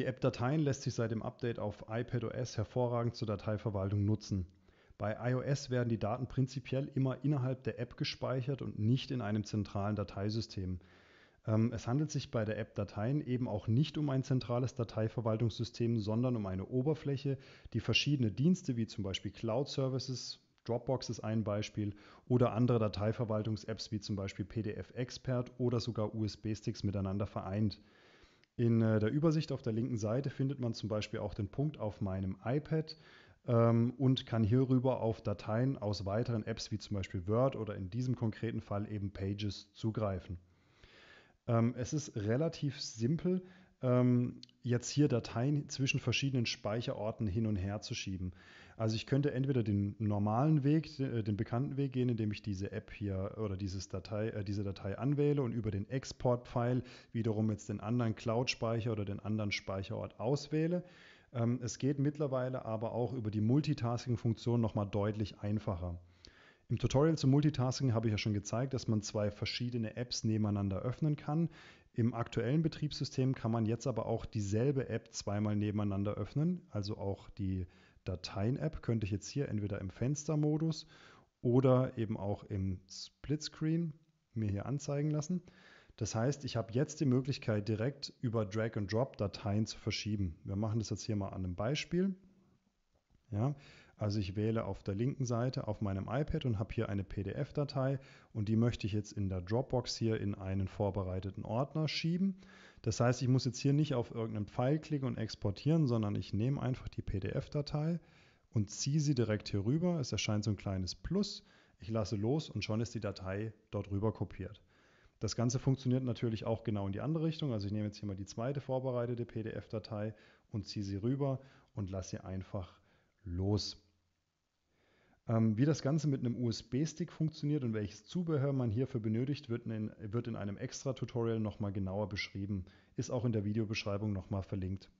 Die App Dateien lässt sich seit dem Update auf iPadOS hervorragend zur Dateiverwaltung nutzen. Bei iOS werden die Daten prinzipiell immer innerhalb der App gespeichert und nicht in einem zentralen Dateisystem. Ähm, es handelt sich bei der App Dateien eben auch nicht um ein zentrales Dateiverwaltungssystem, sondern um eine Oberfläche, die verschiedene Dienste wie zum Beispiel Cloud Services, Dropbox ist ein Beispiel, oder andere Dateiverwaltungs-Apps wie zum Beispiel PDF Expert oder sogar USB-Sticks miteinander vereint. In äh, der Übersicht auf der linken Seite findet man zum Beispiel auch den Punkt auf meinem iPad ähm, und kann hierüber auf Dateien aus weiteren Apps wie zum Beispiel Word oder in diesem konkreten Fall eben Pages zugreifen. Ähm, es ist relativ simpel. Ähm, jetzt hier Dateien zwischen verschiedenen Speicherorten hin und her zu schieben. Also ich könnte entweder den normalen Weg, äh, den bekannten Weg gehen, indem ich diese App hier oder dieses Datei, äh, diese Datei anwähle und über den Export-Pfeil wiederum jetzt den anderen Cloud-Speicher oder den anderen Speicherort auswähle. Ähm, es geht mittlerweile aber auch über die Multitasking-Funktion nochmal deutlich einfacher. Im Tutorial zum Multitasking habe ich ja schon gezeigt, dass man zwei verschiedene Apps nebeneinander öffnen kann. Im aktuellen Betriebssystem kann man jetzt aber auch dieselbe App zweimal nebeneinander öffnen. Also auch die Dateien-App könnte ich jetzt hier entweder im Fenstermodus oder eben auch im Splitscreen mir hier anzeigen lassen. Das heißt, ich habe jetzt die Möglichkeit, direkt über Drag and Drop Dateien zu verschieben. Wir machen das jetzt hier mal an einem Beispiel. Ja, also ich wähle auf der linken Seite auf meinem iPad und habe hier eine PDF-Datei und die möchte ich jetzt in der Dropbox hier in einen vorbereiteten Ordner schieben. Das heißt, ich muss jetzt hier nicht auf irgendeinen Pfeil klicken und exportieren, sondern ich nehme einfach die PDF-Datei und ziehe sie direkt hier rüber. Es erscheint so ein kleines Plus. Ich lasse los und schon ist die Datei dort rüber kopiert. Das Ganze funktioniert natürlich auch genau in die andere Richtung. Also ich nehme jetzt hier mal die zweite vorbereitete PDF-Datei und ziehe sie rüber und lasse sie einfach los. Ähm, wie das Ganze mit einem USB-Stick funktioniert und welches Zubehör man hierfür benötigt, wird in, wird in einem extra Tutorial nochmal genauer beschrieben, ist auch in der Videobeschreibung nochmal verlinkt.